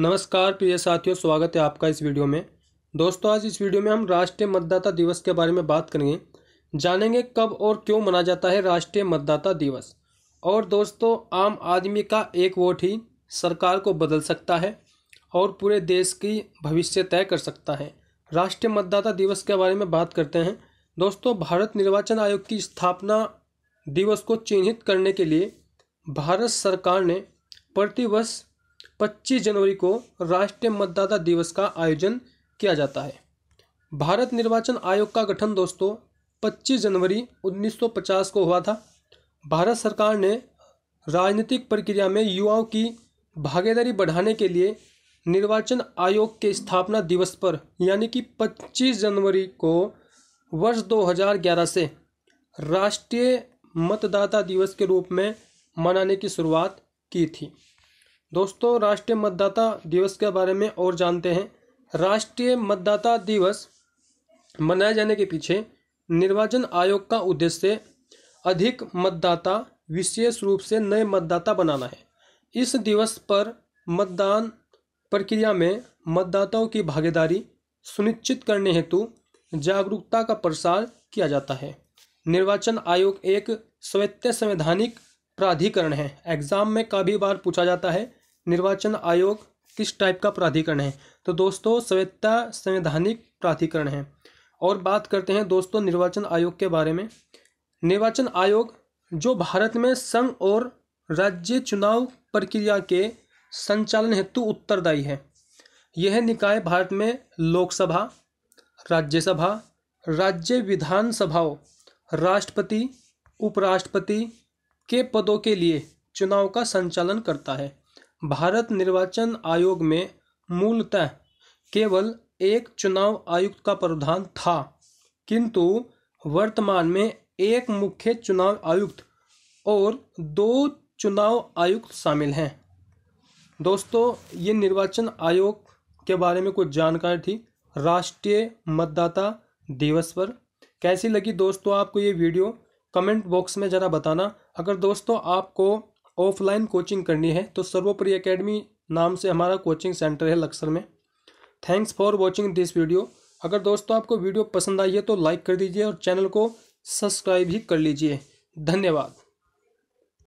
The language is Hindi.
नमस्कार प्रिय साथियों स्वागत है आपका इस वीडियो में दोस्तों आज इस वीडियो में हम राष्ट्रीय मतदाता दिवस के बारे में बात करेंगे जानेंगे कब और क्यों मनाया जाता है राष्ट्रीय मतदाता दिवस और दोस्तों आम आदमी का एक वोट ही सरकार को बदल सकता है और पूरे देश की भविष्य तय कर सकता है राष्ट्रीय मतदाता दिवस के बारे में बात करते हैं दोस्तों भारत निर्वाचन आयोग की स्थापना दिवस को चिन्हित करने के लिए भारत सरकार ने प्रतिवर्ष 25 जनवरी को राष्ट्रीय मतदाता दिवस का आयोजन किया जाता है भारत निर्वाचन आयोग का गठन दोस्तों 25 जनवरी 1950 को हुआ था भारत सरकार ने राजनीतिक प्रक्रिया में युवाओं की भागीदारी बढ़ाने के लिए निर्वाचन आयोग के स्थापना दिवस पर यानी कि 25 जनवरी को वर्ष 2011 से राष्ट्रीय मतदाता दिवस के रूप में मनाने की शुरुआत की थी दोस्तों राष्ट्रीय मतदाता दिवस के बारे में और जानते हैं राष्ट्रीय मतदाता दिवस मनाए जाने के पीछे निर्वाचन आयोग का उद्देश्य अधिक मतदाता विशेष रूप से नए मतदाता बनाना है इस दिवस पर मतदान प्रक्रिया में मतदाताओं की भागीदारी सुनिश्चित करने हेतु जागरूकता का प्रसार किया जाता है निर्वाचन आयोग एक स्वयत्त संवैधानिक प्राधिकरण है एग्जाम में काफ़ी बार पूछा जाता है निर्वाचन आयोग किस टाइप का प्राधिकरण है तो दोस्तों स्वेच्छता संवैधानिक प्राधिकरण है और बात करते हैं दोस्तों निर्वाचन आयोग के बारे में निर्वाचन आयोग जो भारत में संघ और राज्य चुनाव प्रक्रिया के संचालन हेतु उत्तरदायी है यह निकाय भारत में लोकसभा राज्यसभा राज्य विधानसभाओं राष्ट्रपति उपराष्ट्रपति के पदों के लिए चुनाव का संचालन करता है भारत निर्वाचन आयोग में मूलतः केवल एक चुनाव आयुक्त का प्रावधान था किंतु वर्तमान में एक मुख्य चुनाव आयुक्त और दो चुनाव आयुक्त शामिल हैं दोस्तों ये निर्वाचन आयोग के बारे में कुछ जानकारी थी राष्ट्रीय मतदाता दिवस पर कैसी लगी दोस्तों आपको ये वीडियो कमेंट बॉक्स में ज़रा बताना अगर दोस्तों आपको ऑफलाइन कोचिंग करनी है तो सर्वोपरि एकेडमी नाम से हमारा कोचिंग सेंटर है लक्सर में thanks for watching this video अगर दोस्तों आपको वीडियो पसंद आई है तो लाइक कर दीजिए और चैनल को सब्सक्राइब भी कर लीजिए धन्यवाद